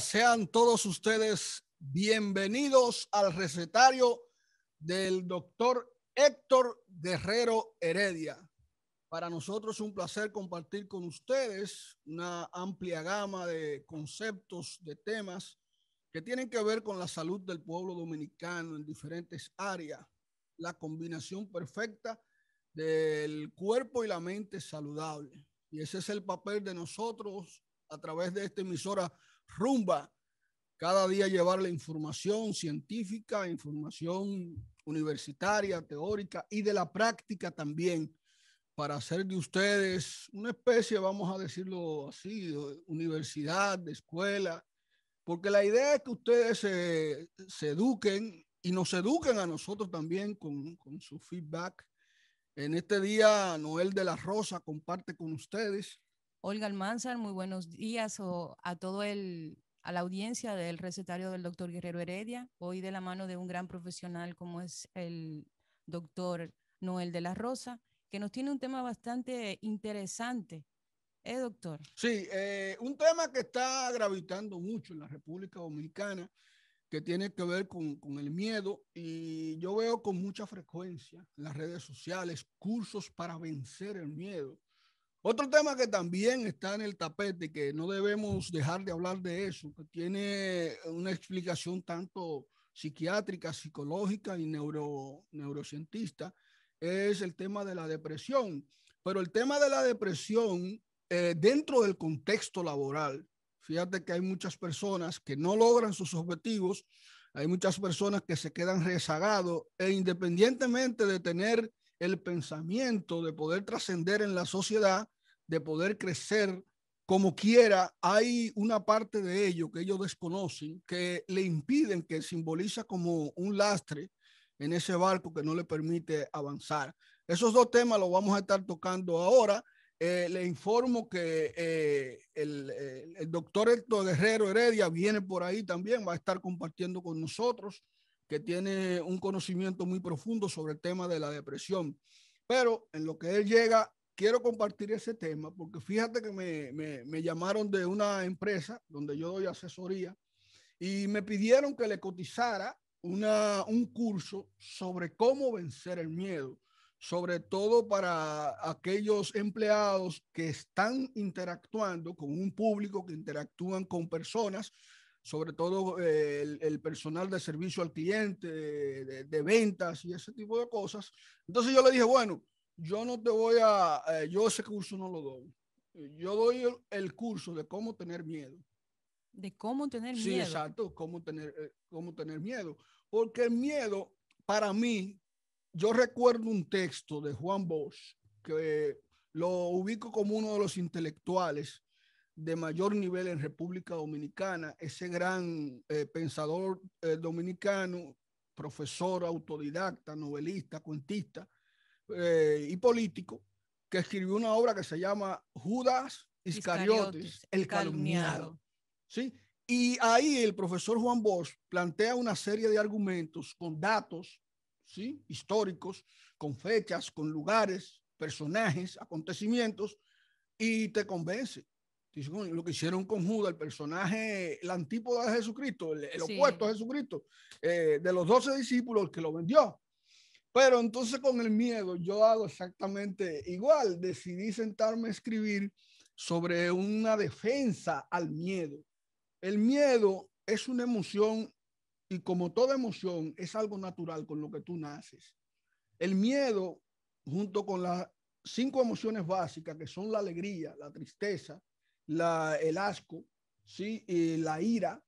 sean todos ustedes bienvenidos al recetario del doctor Héctor Guerrero Heredia. Para nosotros es un placer compartir con ustedes una amplia gama de conceptos, de temas que tienen que ver con la salud del pueblo dominicano en diferentes áreas, la combinación perfecta del cuerpo y la mente saludable. Y ese es el papel de nosotros a través de esta emisora rumba, cada día llevar la información científica, información universitaria, teórica y de la práctica también, para hacer de ustedes una especie, vamos a decirlo así, universidad, de escuela, porque la idea es que ustedes se, se eduquen y nos eduquen a nosotros también con, con su feedback. En este día, Noel de la Rosa comparte con ustedes Olga Almanzar, muy buenos días a todo el a la audiencia del recetario del doctor Guerrero Heredia, hoy de la mano de un gran profesional como es el doctor Noel de la Rosa, que nos tiene un tema bastante interesante. ¿Eh, doctor? Sí, eh, un tema que está gravitando mucho en la República Dominicana, que tiene que ver con, con el miedo, y yo veo con mucha frecuencia en las redes sociales cursos para vencer el miedo otro tema que también está en el tapete, que no debemos dejar de hablar de eso, que tiene una explicación tanto psiquiátrica, psicológica y neuro, neurocientista, es el tema de la depresión. Pero el tema de la depresión eh, dentro del contexto laboral, fíjate que hay muchas personas que no logran sus objetivos, hay muchas personas que se quedan rezagados e independientemente de tener el pensamiento de poder trascender en la sociedad, de poder crecer como quiera, hay una parte de ello que ellos desconocen, que le impiden, que simboliza como un lastre en ese barco que no le permite avanzar. Esos dos temas los vamos a estar tocando ahora. Eh, le informo que eh, el, eh, el, doctor Héctor Guerrero Heredia viene por ahí también, va a estar compartiendo con nosotros, que tiene un conocimiento muy profundo sobre el tema de la depresión. Pero en lo que él llega, quiero compartir ese tema porque fíjate que me, me, me, llamaron de una empresa donde yo doy asesoría y me pidieron que le cotizara una, un curso sobre cómo vencer el miedo, sobre todo para aquellos empleados que están interactuando con un público, que interactúan con personas sobre todo eh, el, personal de servicio al cliente, de ventas y ese tipo de cosas. Entonces yo le dije, bueno, yo no te voy a, eh, yo ese curso no lo doy. Yo doy el, curso de cómo tener miedo. De cómo tener miedo. Sí, exacto, cómo tener, eh, cómo tener miedo. Porque el miedo, para mí, yo recuerdo un texto de Juan Bosch que lo ubico como uno de los intelectuales de mayor nivel en República Dominicana, ese gran eh, pensador dominicano, profesor autodidacta, novelista, cuentista, eh, y político que escribió una obra que se llama Judas Iscariotes, el calumniado. ¿Sí? Y ahí el profesor Juan Bosch plantea una serie de argumentos con datos ¿sí? históricos, con fechas, con lugares, personajes, acontecimientos, y te convence. lo que hicieron con Judas, el personaje, la antípoda de Jesucristo, el, opuesto a Jesucristo, eh, de los doce discípulos que lo vendió. Pero entonces con el miedo yo hago exactamente igual. Decidí sentarme a escribir sobre una defensa al miedo. El miedo es una emoción y como toda emoción es algo natural con lo que tú naces. El miedo, junto con las cinco emociones básicas que son la alegría, la tristeza, la, el asco, ¿sí? Y la ira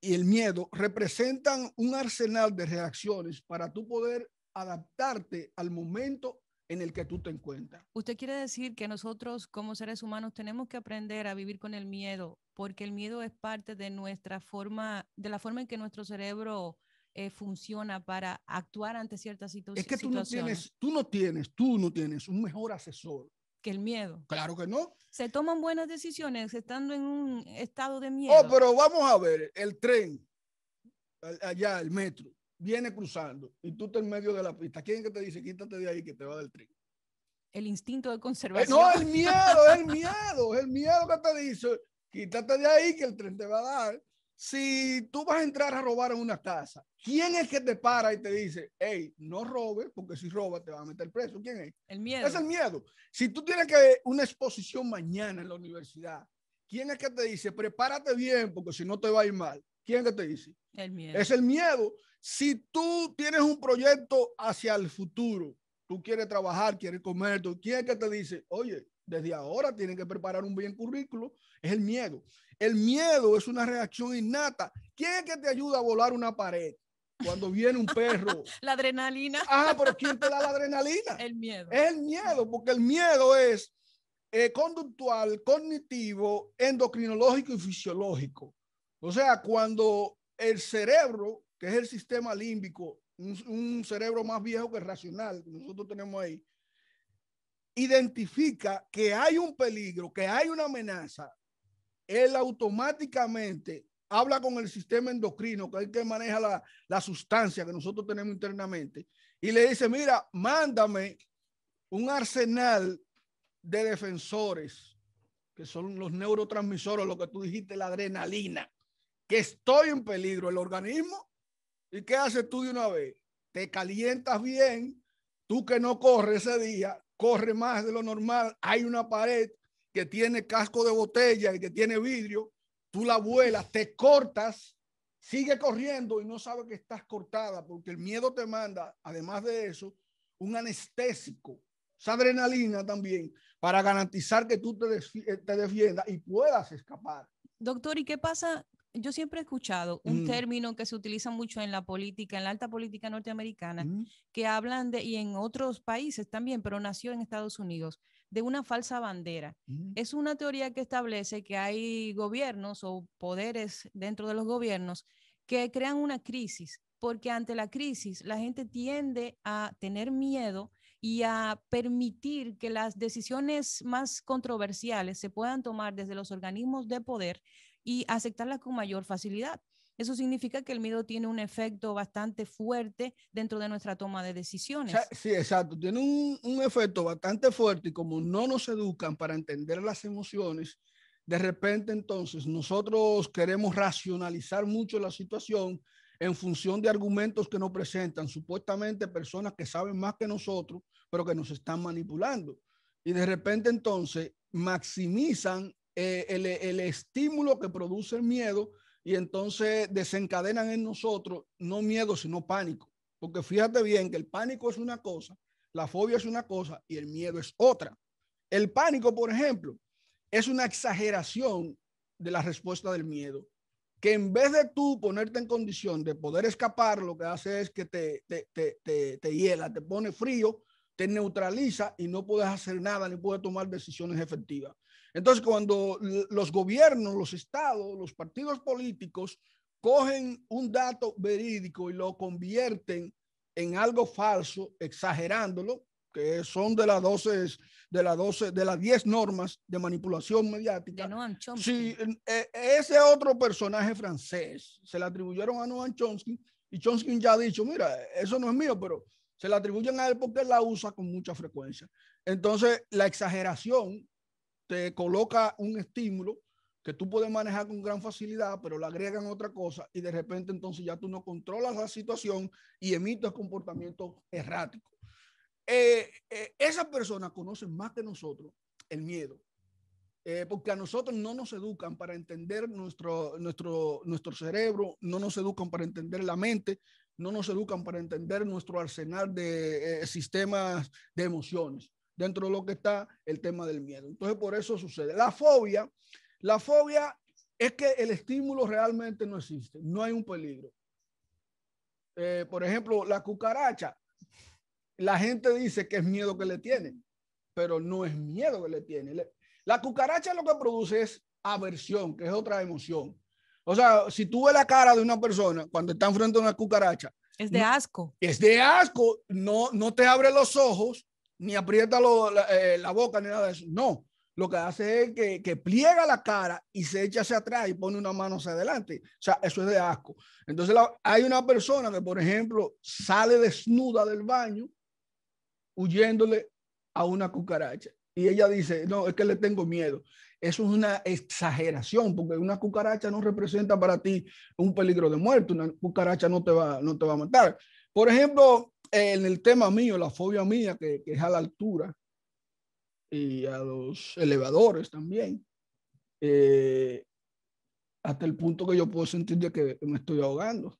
y el miedo, representan un arsenal de reacciones para tú poder adaptarte al momento en el que tú te encuentras. Usted quiere decir que nosotros como seres humanos tenemos que aprender a vivir con el miedo, porque el miedo es parte de nuestra forma, de la forma en que nuestro cerebro eh, funciona para actuar ante ciertas situaciones. es que tú situaciones. tienes, tú no tienes, tú no tienes un mejor asesor. Que el miedo. Claro que no. Se toman buenas decisiones estando en un estado de oh, miedo. Oh, pero vamos a ver, el tren, allá, el metro viene cruzando y tú estás en medio de la pista, ¿quién que te dice quítate de ahí que te va del tren? El instinto de eh, conservación. no, el miedo, el miedo, el miedo que te dice quítate de ahí que el tren te va a dar. Si tú vas a entrar a robar en una casa, ¿quién es que te para y te dice, hey, no robes, porque si robas te va a meter preso? ¿Quién es? El miedo. Es el miedo. Si tú tienes que una exposición mañana en la universidad, ¿quién es que te dice, prepárate bien, porque si no te va a ir mal? ¿Quién es que te dice? El miedo. Es el miedo. Si tú tienes un proyecto hacia el futuro, tú quieres trabajar, quieres comer, tú, ¿quién es que te dice, oye, desde ahora tienes que preparar un bien currículo, es el miedo. El miedo es una reacción innata. ¿Quién es que te ayuda a volar una pared cuando viene un perro? la adrenalina. Ah, pero ¿quién te da la adrenalina? El miedo. Es el miedo, porque el miedo es eh, conductual, cognitivo, endocrinológico y fisiológico. O sea, cuando el cerebro que es el sistema límbico, un, cerebro más viejo que racional que nosotros tenemos ahí, identifica que hay un peligro, que hay una amenaza, él automáticamente habla con el sistema endocrino, que es el que maneja la, la, sustancia que nosotros tenemos internamente, y le dice, mira, mándame un arsenal de defensores, que son los neurotransmisores, lo que tú dijiste, la adrenalina, que estoy en peligro, el organismo ¿Y qué haces tú de una vez? Te calientas bien, tú que no corres ese día, corre más de lo normal, hay una pared que tiene casco de botella y que tiene vidrio, tú la vuelas, te cortas, sigue corriendo y no sabe que estás cortada porque el miedo te manda, además de eso, un anestésico, esa adrenalina también, para garantizar que tú te defiendas y puedas escapar. Doctor, ¿y qué pasa yo siempre he escuchado un mm. término que se utiliza mucho en la política, en la alta política norteamericana, mm. que hablan de, y en otros países también, pero nació en Estados Unidos, de una falsa bandera. Mm. Es una teoría que establece que hay gobiernos o poderes dentro de los gobiernos que crean una crisis, porque ante la crisis la gente tiende a tener miedo y a permitir que las decisiones más controversiales se puedan tomar desde los organismos de poder y aceptarlas con mayor facilidad. Eso significa que el miedo tiene un efecto bastante fuerte dentro de nuestra toma de decisiones. Sí, exacto. Tiene un, un, efecto bastante fuerte y como no nos educan para entender las emociones, de repente entonces nosotros queremos racionalizar mucho la situación en función de argumentos que nos presentan supuestamente personas que saben más que nosotros, pero que nos están manipulando. Y de repente entonces maximizan eh, el, estímulo que produce el miedo y entonces desencadenan en nosotros no miedo, sino pánico. Porque fíjate bien que el pánico es una cosa, la fobia es una cosa y el miedo es otra. El pánico, por ejemplo, es una exageración de la respuesta del miedo, que en vez de tú ponerte en condición de poder escapar, lo que hace es que te, te, te hiela, te pone frío, te neutraliza y no puedes hacer nada ni puedes tomar decisiones efectivas. Entonces, cuando los gobiernos, los estados, los partidos políticos cogen un dato verídico y lo convierten en algo falso, exagerándolo, que son de las 12, de las 12, de las 10 normas de manipulación mediática. De Noam Chomsky. Sí, e, ese otro personaje francés se le atribuyeron a Noam Chomsky y Chomsky ya ha dicho, mira, eso no es mío, pero se le atribuyen a él porque él la usa con mucha frecuencia. Entonces, la exageración te coloca un estímulo que tú puedes manejar con gran facilidad, pero le agregan otra cosa y de repente entonces ya tú no controlas la situación y emites comportamientos erráticos. Eh, eh, esas personas conocen más que nosotros el miedo, eh, porque a nosotros no nos educan para entender nuestro, nuestro, nuestro cerebro, no nos educan para entender la mente, no nos educan para entender nuestro arsenal de sistemas de emociones dentro de lo que está el tema del miedo. Entonces, por eso sucede. La fobia, la fobia es que el estímulo realmente no existe, no hay un peligro. Eh, por ejemplo, la cucaracha, la gente dice que es miedo que le tiene, pero no es miedo que le tiene. La cucaracha lo que produce es aversión, que es otra emoción. O sea, si tú ves la cara de una persona cuando está enfrente de una cucaracha, es de asco. es de asco, no, no te abre los ojos, ni aprieta eh, la, boca, ni nada de eso. No, lo que hace es que, pliega la cara y se echa hacia atrás y pone una mano hacia adelante. O sea, eso es de asco. Entonces hay una persona que, por ejemplo, sale desnuda del baño huyéndole a una cucaracha. Y ella dice, no, es que le tengo miedo. Eso es una exageración, porque una cucaracha no representa para ti un peligro de muerte, una cucaracha no te va, no te va a matar. Por ejemplo, en el tema mío, la fobia mía, que, que es a la altura y a los elevadores también, eh, hasta el punto que yo puedo sentir de que me estoy ahogando.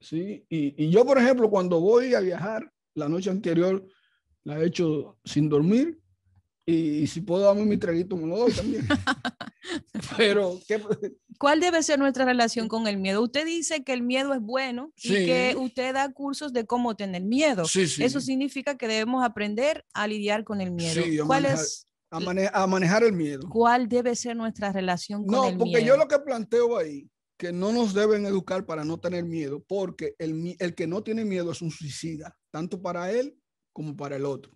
¿sí? Y, y yo, por ejemplo, cuando voy a viajar, la noche anterior la he hecho sin dormir y, si puedo darme mi traguito, me lo doy también. Pero, ¿cuál debe ser nuestra relación con el miedo? Usted dice que el miedo es bueno y que usted da cursos de cómo tener miedo. Sí, Eso significa que debemos aprender a lidiar con el miedo. ¿Cuál es? A, manejar el miedo. ¿Cuál debe ser nuestra relación con el miedo? No, porque yo lo que planteo ahí, que no nos deben educar para no tener miedo, porque el, el que no tiene miedo es un suicida, tanto para él como para el otro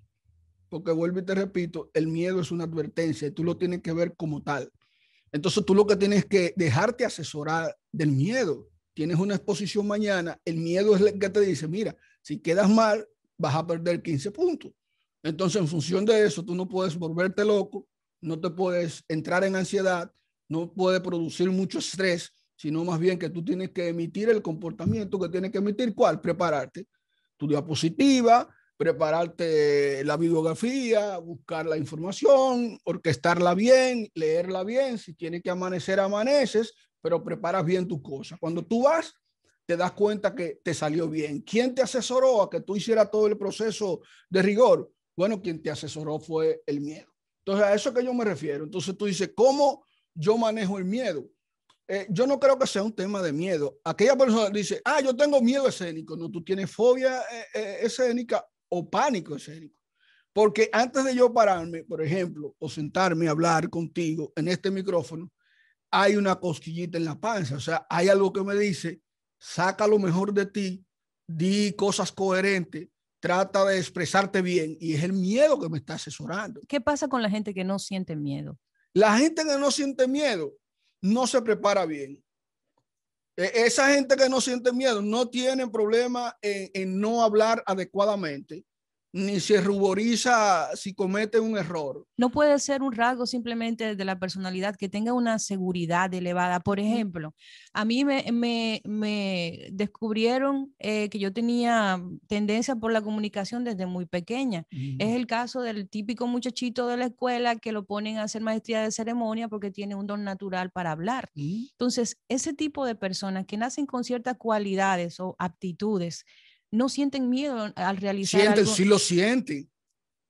porque vuelvo y te repito, el miedo es una advertencia y tú lo tienes que ver como tal. Entonces tú lo que tienes que dejarte asesorar del miedo. Tienes una exposición mañana, el miedo es el que te dice, mira, si quedas mal, vas a perder 15 puntos. Entonces, en función de eso, tú no puedes volverte loco, no te puedes entrar en ansiedad, no puede producir mucho estrés, sino más bien que tú tienes que emitir el comportamiento que tienes que emitir. ¿Cuál? Prepararte. Tu diapositiva, prepararte la bibliografía, buscar la información, orquestarla bien, leerla bien. Si tiene que amanecer, amaneces, pero preparas bien tus cosas. Cuando tú vas, te das cuenta que te salió bien. ¿Quién te asesoró a que tú hicieras todo el proceso de rigor? Bueno, quien te asesoró fue el miedo. Entonces, a eso que yo me refiero. Entonces tú dices, ¿cómo yo manejo el miedo? Eh, yo no creo que sea un tema de miedo. Aquella persona dice, ah, yo tengo miedo escénico. No, tú tienes fobia eh, eh, escénica o pánico escénico. Porque antes de yo pararme, por ejemplo, o sentarme a hablar contigo en este micrófono, hay una cosquillita en la panza. O sea, hay algo que me dice, saca lo mejor de ti, di cosas coherentes, trata de expresarte bien y es el miedo que me está asesorando. ¿Qué pasa con la gente que no siente miedo? La gente que no siente miedo no se prepara bien. E, esa gente que no siente miedo no tiene problema en, en no hablar adecuadamente ni se ruboriza si comete un error. No puede ser un rasgo simplemente de la personalidad que tenga una seguridad elevada. Por ejemplo, a mí me, descubrieron eh, que yo tenía tendencia por la comunicación desde muy pequeña. Es el caso del típico muchachito de la escuela que lo ponen a hacer maestría de ceremonia porque tiene un don natural para hablar. Entonces, ese tipo de personas que nacen con ciertas cualidades o aptitudes, no sienten miedo al realizar sienten, Sí lo sienten,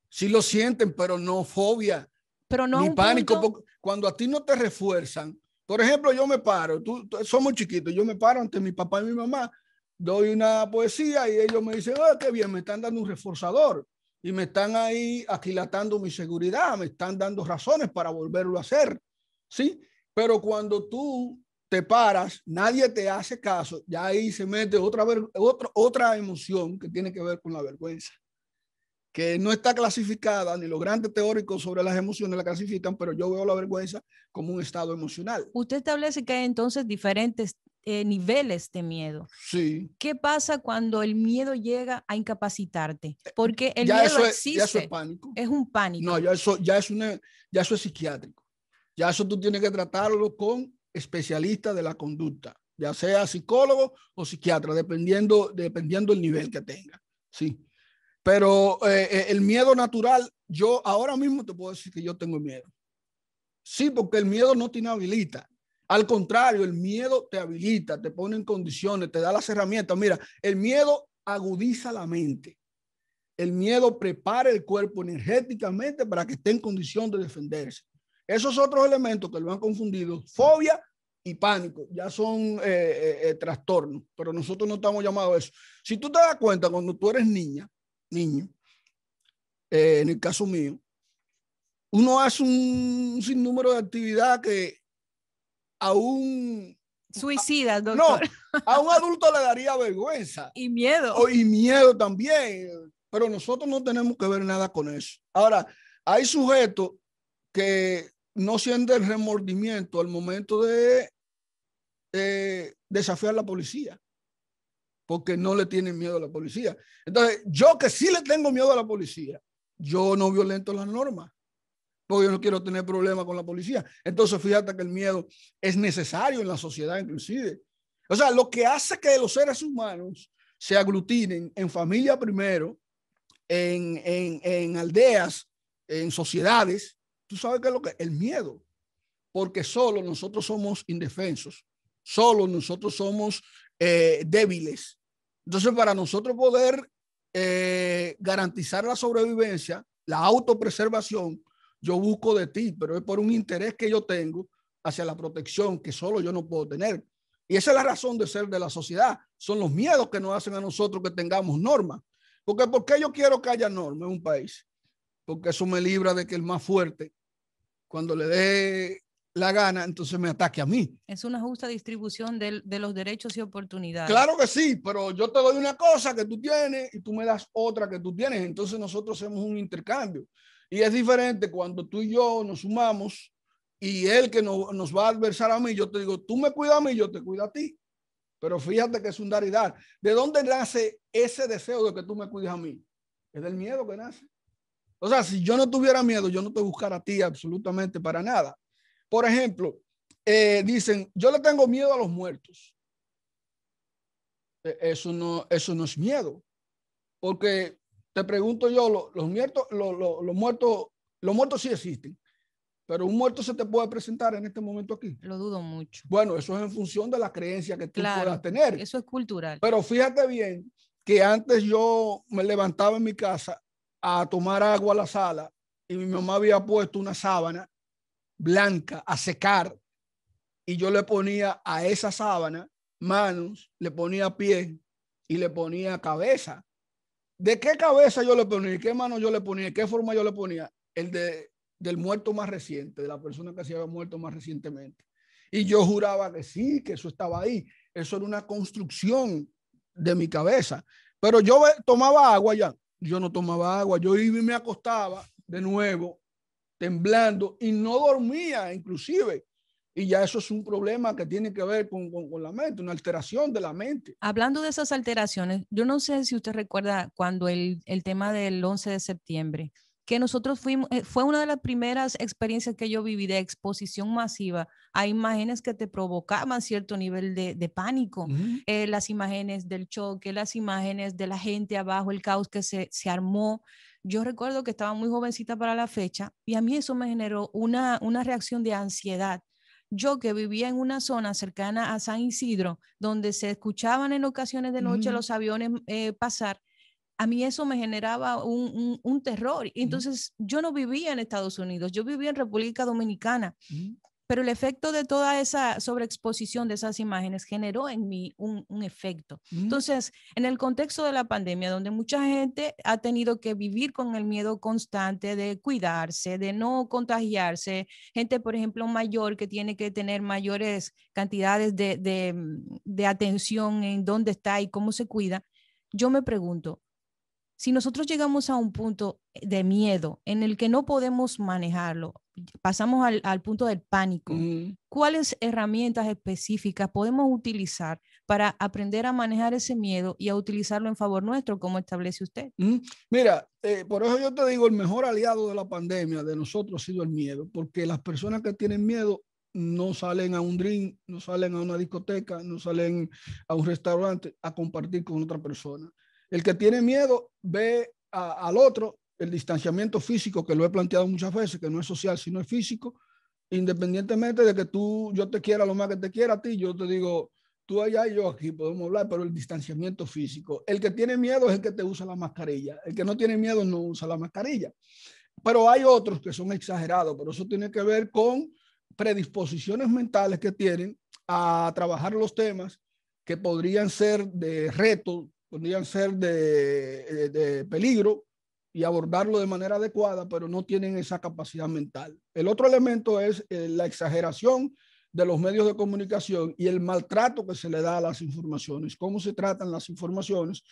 sí lo sienten, pero no fobia. Pero no. Ni pánico, cuando a ti no te refuerzan. Por ejemplo, yo me paro, tú, somos chiquitos, yo me paro ante mi papá y mi mamá, doy una poesía y ellos me dicen, oh, qué bien, me están dando un reforzador y me están ahí aquilatando mi seguridad, me están dando razones para volverlo a hacer, ¿sí? Pero cuando tú te paras, nadie te hace caso, ya ahí se mete otra, otra, otra emoción que tiene que ver con la vergüenza, que no está clasificada, ni los grandes teóricos sobre las emociones la clasifican, pero yo veo la vergüenza como un estado emocional. Usted establece que hay entonces diferentes eh, niveles de miedo. Sí. ¿Qué pasa cuando el miedo llega a incapacitarte? Eh, Porque el miedo es, es un pánico. No, ya eso, ya, es un ya eso es psiquiátrico. Ya eso tú tienes que tratarlo con especialista de la conducta, ya sea psicólogo o psiquiatra, dependiendo, dependiendo el nivel que tenga. Sí. Pero eh, eh, el miedo natural, yo ahora mismo te puedo decir que yo tengo miedo. Sí, porque el miedo no te inhabilita. Al contrario, el miedo te habilita, te pone en condiciones, te da las herramientas. Mira, el miedo agudiza la mente. El miedo prepara el cuerpo energéticamente para que esté en condición de defenderse. Esos otros elementos que lo han confundido, fobia y pánico, ya son eh, eh, eh, trastornos, pero nosotros no estamos llamados a eso. Si tú te das cuenta, cuando tú eres niña, niño, en el caso mío, uno hace un, sinnúmero de actividades que a un... suicida doctor. No, a un adulto le daría vergüenza. Y miedo. y miedo también. Pero nosotros no tenemos que ver nada con eso. Ahora, hay sujetos que no siente el remordimiento al momento de eh, desafiar a la policía, porque no le tienen miedo a la policía. Entonces, yo que sí le tengo miedo a la policía, yo no violento las normas, porque yo no quiero tener problemas con la policía. Entonces, fíjate que el miedo es necesario en la sociedad inclusive. O sea, lo que hace que los seres humanos se aglutinen en familia primero, en aldeas, en sociedades, ¿Tú sabes qué es lo que? El miedo. Porque solo nosotros somos indefensos, solo nosotros somos eh, débiles. Entonces, para nosotros poder eh, garantizar la sobrevivencia, la autopreservación, yo busco de ti, pero es por un interés que yo tengo hacia la protección que solo yo no puedo tener. Y esa es la razón de ser de la sociedad. Son los miedos que nos hacen a nosotros que tengamos normas. Porque ¿por qué yo quiero que haya normas en un país? Porque eso me libra de que el más fuerte cuando le dé la gana, entonces me ataque a mí. Es una justa distribución de, de, los derechos y oportunidades. Claro que sí, pero yo te doy una cosa que tú tienes y tú me das otra que tú tienes, entonces nosotros hacemos un intercambio. Y es diferente cuando tú y yo nos sumamos y él que nos va a adversar a mí, yo te digo, tú me cuidas a mí, yo te cuido a ti. Pero fíjate que es un dar y dar. ¿De dónde nace ese deseo de que tú me cuides a mí? Es del miedo que nace. O sea, si yo no tuviera miedo, yo no te buscaría a ti absolutamente para nada. Por ejemplo, eh, dicen, yo le tengo miedo a los muertos. E, eso no, eso no es miedo. Porque te pregunto yo, los, muertos, los, muertos, los muertos sí existen, pero un muerto se te puede presentar en este momento aquí. Lo dudo mucho. Bueno, eso es en función de la creencia que tú puedas tener. Eso es cultural. Pero fíjate bien que antes yo me levantaba en mi casa a tomar agua a la sala y mi mamá había puesto una sábana blanca a secar y yo le ponía a esa sábana manos, le ponía pie y le ponía cabeza. ¿De qué cabeza yo le ponía? ¿Qué mano yo le ponía? ¿Qué forma yo le ponía? El de, del muerto más reciente, de la persona que se había muerto más recientemente. Y yo juraba que sí, que eso estaba ahí. Eso era una construcción de mi cabeza. Pero yo tomaba agua ya yo no tomaba agua, yo iba y me acostaba de nuevo, temblando, y no dormía inclusive. Y ya eso es un problema que tiene que ver con, la mente, una alteración de la mente. Hablando de esas alteraciones, yo no sé si usted recuerda cuando el, el tema del 11 de septiembre, que nosotros fuimos, eh, fue una de las primeras experiencias que yo viví de exposición masiva a imágenes que te provocaban cierto nivel de, pánico, eh, las imágenes del choque, las imágenes de la gente abajo, el caos que se, armó. Yo recuerdo que estaba muy jovencita para la fecha y a mí eso me generó una, una reacción de ansiedad yo que vivía en una zona cercana a San Isidro, donde se escuchaban en ocasiones de noche los aviones eh, pasar, a mí eso me generaba un, un, terror. Entonces, yo no vivía en Estados Unidos, yo vivía en República Dominicana. Mm. Pero el efecto de toda esa sobreexposición de esas imágenes generó en mí un, efecto. Mm. Entonces, en el contexto de la pandemia, donde mucha gente ha tenido que vivir con el miedo constante de cuidarse, de no contagiarse, gente, por ejemplo, mayor que tiene que tener mayores cantidades de mm, atención en dónde está y cómo se cuida, yo me pregunto, si nosotros llegamos a un punto de miedo en el que no podemos manejarlo, pasamos al, punto del pánico, ¿cuáles herramientas específicas podemos utilizar para aprender a manejar ese miedo y a utilizarlo en favor nuestro, como establece usted? Mira, eh, por eso yo te digo, el mejor aliado de la pandemia de nosotros ha sido el miedo, porque las personas que tienen miedo no salen a un drink, no salen a una discoteca, no salen a un restaurante a compartir con otra persona. El que tiene miedo ve al otro el distanciamiento físico, que lo he planteado muchas veces, que no es social, sino es físico, independientemente de que tú, yo te quiera lo más que te quiera a ti, yo te digo, tú allá y yo aquí podemos hablar, pero el distanciamiento físico. El que tiene miedo es el que te usa la mascarilla. El que no tiene miedo no usa la mascarilla. Pero hay otros que son exagerados, pero eso tiene que ver con predisposiciones mentales que tienen a trabajar los temas que podrían ser de reto podrían ser eh, de, peligro y abordarlo de manera adecuada, pero no tienen esa capacidad mental. El otro elemento es eh, la exageración de los medios de comunicación y el maltrato que se le da a las informaciones, cómo se tratan las informaciones.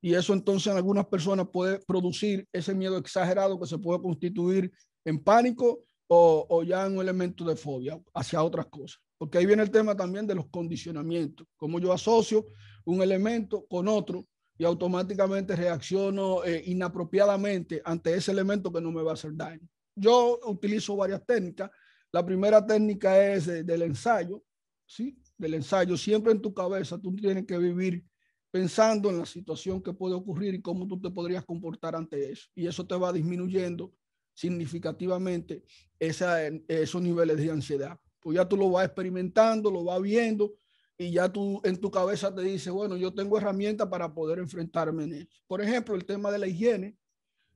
Y eso entonces en algunas personas puede producir ese miedo exagerado que se puede constituir en pánico o, o ya en un elemento de fobia hacia otras cosas. Porque ahí viene el tema también de los condicionamientos, cómo yo asocio un elemento con otro y automáticamente reacciono eh, inapropiadamente ante ese elemento que no me va a hacer daño. Yo utilizo varias técnicas. La primera técnica es eh, del ensayo, ¿sí? Del ensayo. Siempre en tu cabeza tú tienes que vivir pensando en la situación que puede ocurrir y cómo tú te podrías comportar ante eso. Y eso te va disminuyendo significativamente esos niveles de ansiedad. Pues ya tú lo vas experimentando, lo vas viendo y ya tú en tu cabeza te dice, bueno, yo tengo herramientas para poder enfrentarme en eso. Por ejemplo, el tema de la higiene.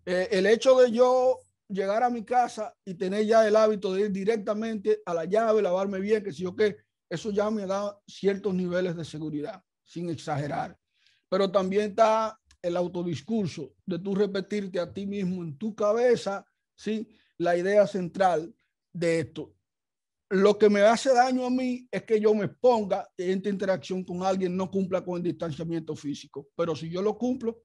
Eh, el hecho de yo llegar a mi casa y tener ya el hábito de ir directamente a la llave, lavarme bien, que si yo qué, eso ya me da ciertos niveles de seguridad, sin exagerar. Pero también está el autodiscurso de tú repetirte a ti mismo en tu cabeza, ¿sí? La idea central de esto lo que me hace daño a mí es que yo me ponga en esta interacción con alguien, no cumpla con el distanciamiento físico. Pero si yo lo cumplo,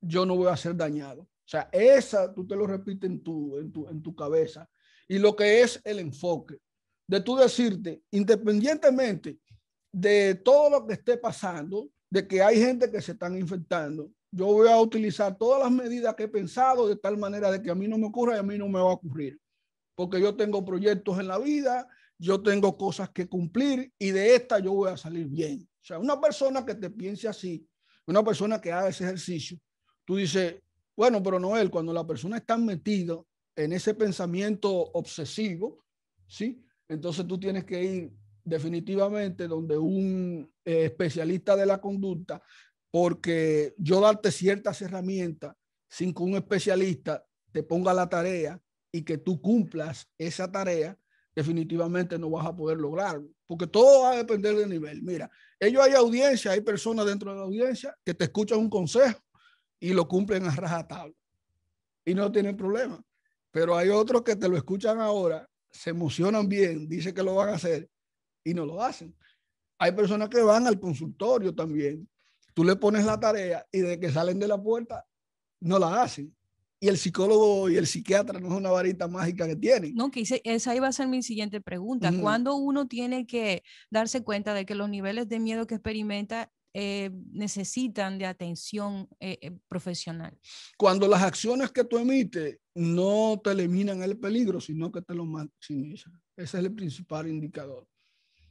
yo no voy a ser dañado. O sea, esa tú te lo repites en tu, en tu, en tu cabeza. Y lo que es el enfoque de tú decirte, independientemente de todo lo que esté pasando, de que hay gente que se están infectando, yo voy a utilizar todas las medidas que he pensado de tal manera de que a mí no me ocurra y a mí no me va a ocurrir. Porque yo tengo proyectos en la vida, yo tengo cosas que cumplir y de esta yo voy a salir bien. O sea, una persona que te piense así, una persona que haga ese ejercicio, tú dices, bueno, pero Noel, cuando la persona está metida en ese pensamiento obsesivo, ¿sí? Entonces tú tienes que ir definitivamente donde un eh, especialista de la conducta, porque yo darte ciertas herramientas sin que un especialista te ponga la tarea y que tú cumplas esa tarea, definitivamente no vas a poder lograrlo, porque todo va a depender del nivel. Mira, ellos hay audiencia, hay personas dentro de la audiencia que te escuchan un consejo y lo cumplen a rajatabla y no tienen problema. Pero hay otros que te lo escuchan ahora, se emocionan bien, dicen que lo van a hacer y no lo hacen. Hay personas que van al consultorio también. Tú le pones la tarea y de que salen de la puerta, no la hacen y el psicólogo y el psiquiatra no es una varita mágica que tiene. No, que esa iba a ser mi siguiente pregunta. ¿Cuándo uno tiene que darse cuenta de que los niveles de miedo que experimenta eh, necesitan de atención eh, eh, profesional? Cuando las acciones que tú emites no te eliminan el peligro, sino que te lo maximizan. Ese es el principal indicador.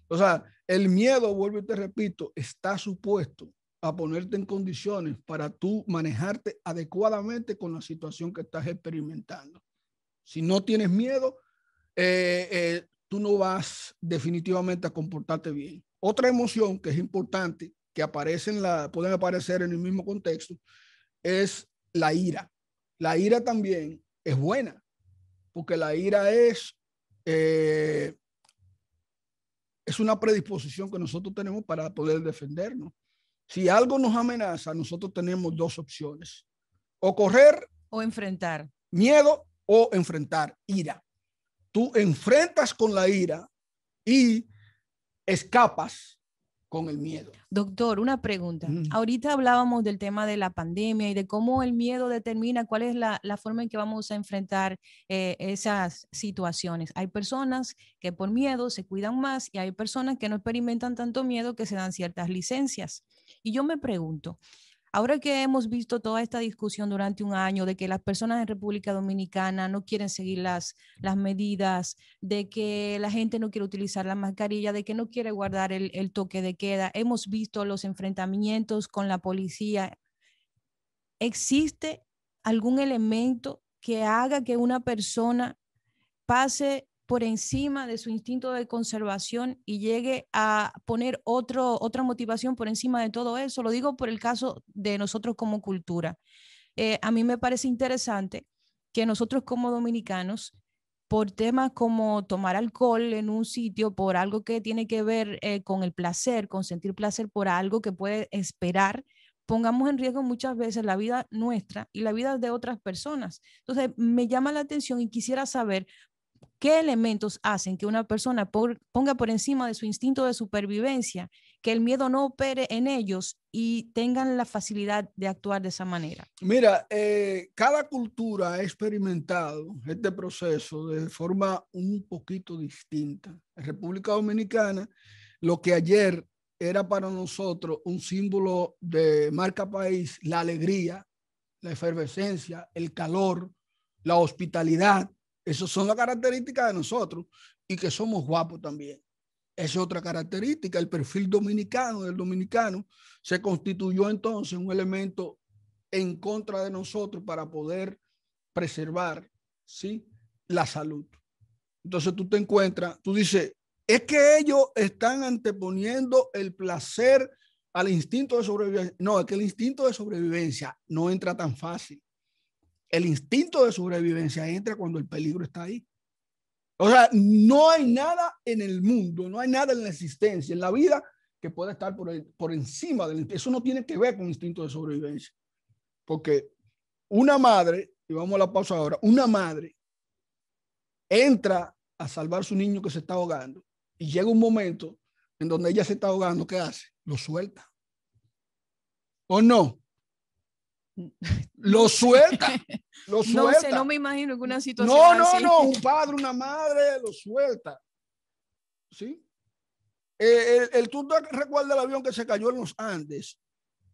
O sea, el miedo, vuelvo y te repito, está supuesto a ponerte en condiciones para tú manejarte adecuadamente con la situación que estás experimentando. Si no tienes miedo, eh, eh, tú no vas definitivamente a comportarte bien. Otra emoción que es importante, que aparece en la, pueden aparecer en el mismo contexto, es la ira. La ira también es buena, porque la ira es, eh, es una predisposición que nosotros tenemos para poder defendernos si algo nos amenaza, nosotros tenemos dos opciones. O correr. O enfrentar. Miedo o enfrentar ira. Tú enfrentas con la ira y escapas con el miedo. Doctor, una pregunta. Ahorita hablábamos del tema de la pandemia y de cómo el miedo determina cuál es la, forma en que vamos a enfrentar eh, esas situaciones. Hay personas que por miedo se cuidan más y hay personas que no experimentan tanto miedo que se dan ciertas licencias. Y yo me pregunto, ahora que hemos visto toda esta discusión durante un año de que las personas en República Dominicana no quieren seguir las, las medidas, de que la gente no quiere utilizar la mascarilla, de que no quiere guardar el, el toque de queda, hemos visto los enfrentamientos con la policía. ¿Existe algún elemento que haga que una persona pase por encima de su instinto de conservación y llegue a poner otro, otra motivación por encima de todo eso. Lo digo por el caso de nosotros como cultura. Eh, a mí me parece interesante que nosotros como dominicanos, por temas como tomar alcohol en un sitio, por algo que tiene que ver eh, con el placer, con sentir placer por algo que puede esperar, pongamos en riesgo muchas veces la vida nuestra y la vida de otras personas. Entonces, me llama la atención y quisiera saber ¿Qué elementos hacen que una persona ponga por encima de su instinto de supervivencia, que el miedo no opere en ellos y tengan la facilidad de actuar de esa manera? Mira, eh, cada cultura ha experimentado este proceso de forma un poquito distinta. En República Dominicana, lo que ayer era para nosotros un símbolo de marca país, la alegría, la efervescencia, el calor, la hospitalidad esas son las características de nosotros y que somos guapos también. Esa es otra característica. El perfil dominicano del dominicano se constituyó entonces un elemento en contra de nosotros para poder preservar ¿sí? la salud. Entonces tú te encuentras, tú dices, es que ellos están anteponiendo el placer al instinto de sobrevivencia. No, es que el instinto de sobrevivencia no entra tan fácil. El instinto de sobrevivencia entra cuando el peligro está ahí. O sea, no hay nada en el mundo, no hay nada en la existencia, en la vida, que pueda estar por, encima del Eso no tiene que ver con instinto de sobrevivencia. Porque una madre, y vamos a la pausa ahora, una madre entra a salvar a su niño que se está ahogando y llega un momento en donde ella se está ahogando, ¿qué hace? Lo suelta. ¿O no? Lo suelta, lo suelta. No sé, me imagino ninguna una situación No, no, no, un padre, una madre, lo suelta. ¿Sí? Eh, el, el, recuerda el avión que se cayó en los Andes,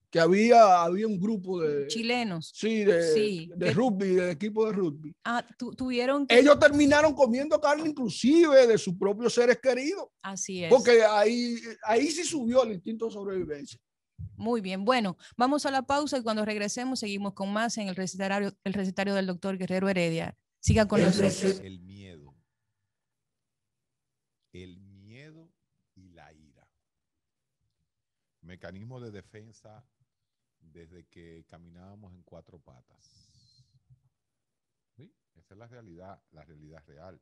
que había, había un grupo de... Chilenos. Sí, de, de, rugby, del equipo de rugby. Ah, tuvieron Ellos terminaron comiendo carne inclusive de sus propios seres queridos. Así es. Porque ahí, ahí sí subió el instinto de sobrevivencia. Muy bien, bueno, vamos a la pausa y cuando regresemos seguimos con más en el recetario, el del doctor Guerrero Heredia. Siga con nosotros. El miedo. El miedo y la ira. Mecanismo de defensa desde que caminábamos en cuatro patas. ¿Sí? Esa es la realidad, la realidad real.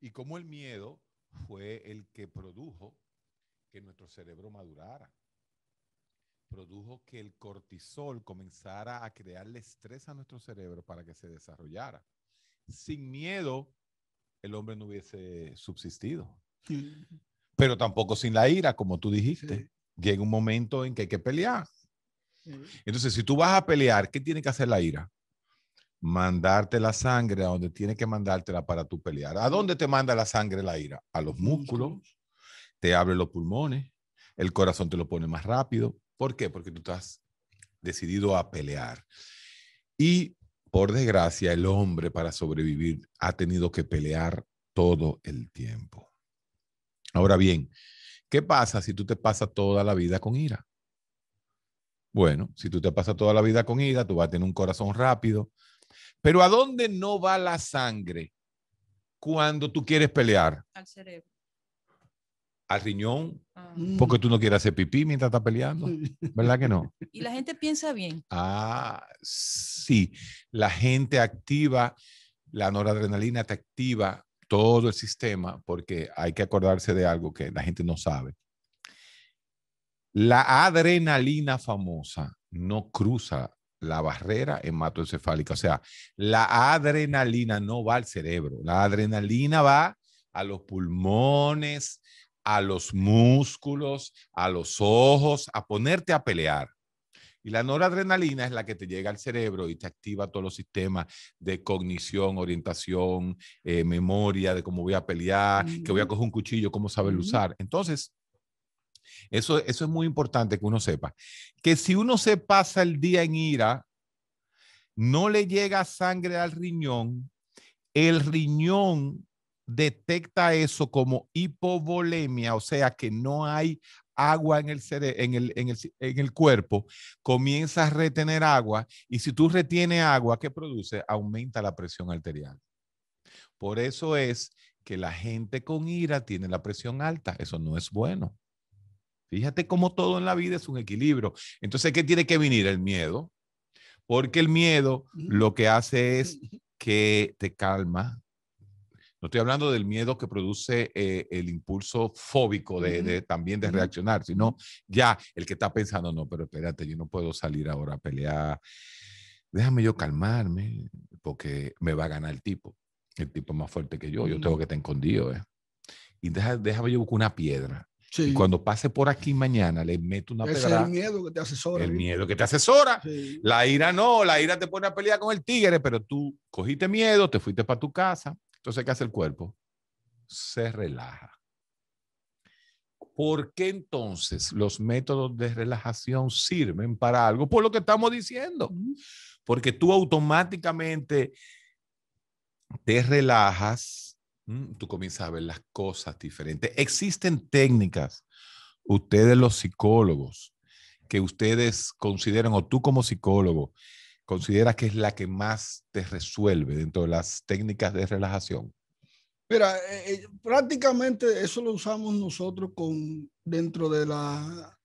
Y cómo el miedo fue el que produjo que nuestro cerebro madurara produjo que el cortisol comenzara a crearle estrés a nuestro cerebro para que se desarrollara. Sin miedo, el hombre no hubiese subsistido. Pero tampoco sin la ira, como tú dijiste. Llega un momento en que hay que pelear. Entonces, si tú vas a pelear, ¿qué tiene que hacer la ira? Mandarte la sangre a donde tiene que mandártela para tu pelear. ¿A dónde te manda la sangre la ira? A los músculos, te abre los pulmones, el corazón te lo pone más rápido, ¿Por qué? Porque tú has decidido a pelear. Y por desgracia, el hombre para sobrevivir ha tenido que pelear todo el tiempo. Ahora bien, ¿qué pasa si tú te pasas toda la vida con ira? Bueno, si tú te pasas toda la vida con ira, tú vas a tener un corazón rápido. Pero ¿a dónde no va la sangre cuando tú quieres pelear? Al cerebro riñón, ah. porque tú no quieres hacer pipí mientras estás peleando, ¿verdad que no? Y la gente piensa bien. Ah, sí, la gente activa, la noradrenalina te activa todo el sistema, porque hay que acordarse de algo que la gente no sabe. La adrenalina famosa no cruza la barrera hematoencefálica, o sea, la adrenalina no va al cerebro, la adrenalina va a los pulmones, a los músculos, a los ojos, a ponerte a pelear. Y la noradrenalina es la que te llega al cerebro y te activa todos los sistemas de cognición, orientación, eh, memoria, de cómo voy a pelear, que voy a coger un cuchillo, cómo saberlo usar. Entonces, eso, eso es muy importante que uno sepa. Que si uno se pasa el día en ira, no le llega sangre al riñón, el riñón detecta eso como hipovolemia, o sea que no hay agua en el, en el, cuerpo, comienza a retener agua y si tú retienes agua, ¿qué produce? Aumenta la presión arterial. Por eso es que la gente con ira tiene la presión alta. Eso no es bueno. Fíjate cómo todo en la vida es un equilibrio. Entonces, ¿qué tiene que venir? El miedo. Porque el miedo mm. lo que hace es que te calma, no estoy hablando del miedo que produce eh, el impulso fóbico de, también de reaccionar, sino ya el que está pensando, no, pero espérate, yo no puedo salir ahora a pelear. Déjame yo calmarme porque me va a ganar el tipo. El tipo más fuerte que yo, yo tengo que estar escondido. Eh. Y deja, déjame yo buscar una piedra. Y cuando pase por aquí mañana, le meto una piedra Es el miedo que te asesora. El miedo que te asesora. La ira no, la ira te pone a pelear con el tigre, pero tú cogiste miedo, te fuiste para tu casa, entonces, ¿qué hace el cuerpo? Se relaja. ¿Por qué entonces los métodos de relajación sirven para algo? Por lo que estamos diciendo. Porque tú automáticamente te relajas, tú comienzas a ver las cosas diferentes. Existen técnicas, ustedes los psicólogos, que ustedes consideran, o tú como psicólogo, consideras que es la que más te resuelve dentro de las técnicas de relajación? Mira, eh, eh, prácticamente eso lo usamos nosotros con, dentro, de la,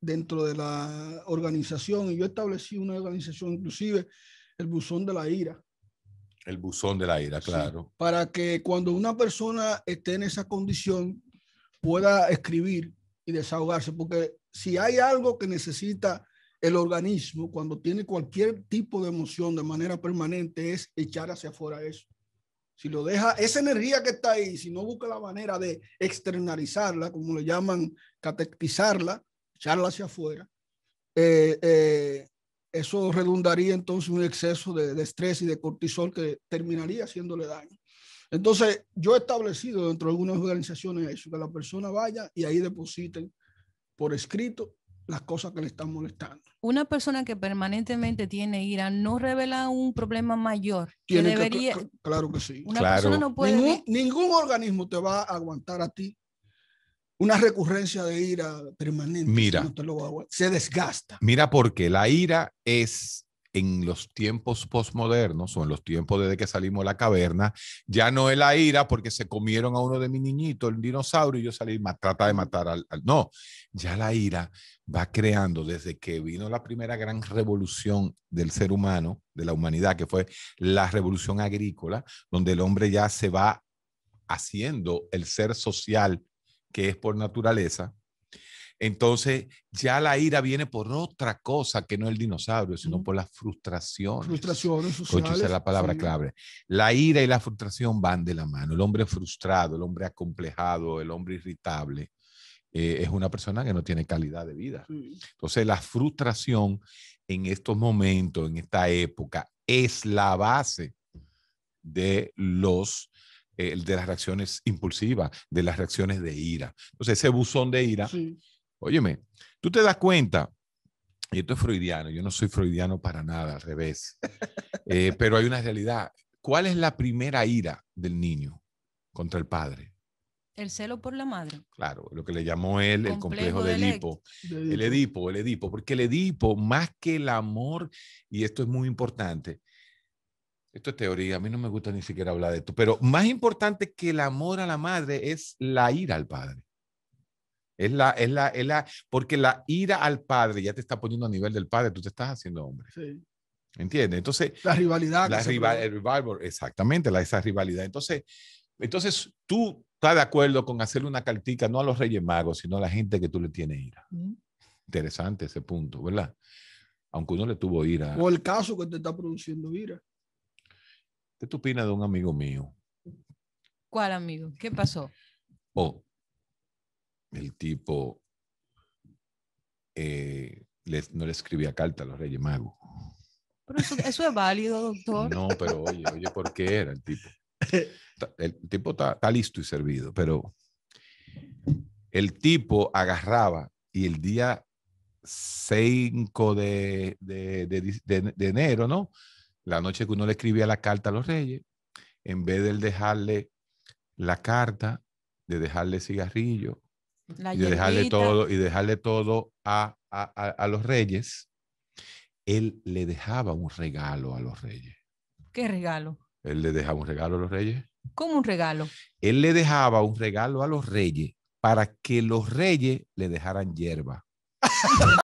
dentro de la organización. Y yo establecí una organización, inclusive el buzón de la ira. El buzón de la ira, claro. para que cuando una persona esté en esa condición pueda escribir y desahogarse, porque si hay algo que necesita el organismo, cuando tiene cualquier tipo de emoción de manera permanente, es echar hacia afuera eso. Si lo deja, esa energía que está ahí, si no busca la manera de externalizarla, como le llaman, catequizarla, echarla hacia afuera, eh, eh, eso redundaría entonces un exceso de, de, estrés y de cortisol que terminaría haciéndole daño. Entonces, yo he establecido dentro de algunas organizaciones eso, que la persona vaya y ahí depositen por escrito las cosas que le están molestando. Una persona que permanentemente tiene ira no revela un problema mayor. que debería... claro que sí. Una persona no puede... Ningún, organismo te va a aguantar a ti una recurrencia de ira permanente. Mira, se desgasta. Mira porque la ira es en los tiempos postmodernos o en los tiempos desde que salimos de la caverna, ya no es la ira porque se comieron a uno de mis niñitos, el dinosaurio, y yo salí y trata de matar al... No, ya la ira va creando desde que vino la primera gran revolución del ser humano, de la humanidad, que fue la revolución agrícola, donde el hombre ya se va haciendo el ser social que es por naturaleza, entonces, ya la ira viene por otra cosa que no el dinosaurio, sino por las frustraciones. Frustraciones sociales. esa es la palabra clave. La ira y la frustración van de la mano. El hombre frustrado, el hombre acomplejado, el hombre irritable, eh, es una persona que no tiene calidad de vida. Entonces, la frustración en estos momentos, en esta época, es la base de los eh, de las reacciones impulsivas, de las reacciones de ira. Entonces, ese buzón de ira Óyeme, tú te das cuenta, y esto es freudiano, yo no soy freudiano para nada, al revés, eh, pero hay una realidad. ¿Cuál es la primera ira del niño contra el padre? El celo por la madre. Claro, lo que le llamó él el complejo, de, Edipo. El Edipo, el Edipo, porque el Edipo, más que el amor, y esto es muy importante, esto es teoría, a mí no me gusta ni siquiera hablar de esto, pero más importante que el amor a la madre es la ira al padre. Es la, es la, es la, porque la ira al padre ya te está poniendo a nivel del padre, tú te estás haciendo hombre. Sí. ¿Entiendes? Entonces. La rivalidad. La el exactamente, la, esa rivalidad. Entonces, entonces, tú estás de acuerdo con hacerle una cartica no a los Reyes Magos, sino a la gente que tú le tienes ira. Interesante ese punto, ¿verdad? Aunque uno le tuvo ira. O el caso que te está produciendo ira. ¿Qué tú opinas de un amigo mío? ¿Cuál amigo? ¿Qué pasó? Oh, el tipo eh, no le escribía carta a los Reyes Magos. Pero eso, es válido, doctor. No, pero oye, oye, ¿por qué era el tipo? El tipo está, listo y servido, pero el tipo agarraba y el día 5 de, de, de, enero, ¿no? La noche que uno le escribía la carta a los reyes, en vez de dejarle la carta, de dejarle cigarrillo, y dejarle todo y dejarle todo a, a, a, los reyes, él le dejaba un regalo a los reyes. ¿Qué regalo? Él le dejaba un regalo a los reyes. ¿Cómo un regalo? Él le dejaba un regalo a los reyes para que los reyes le dejaran hierba.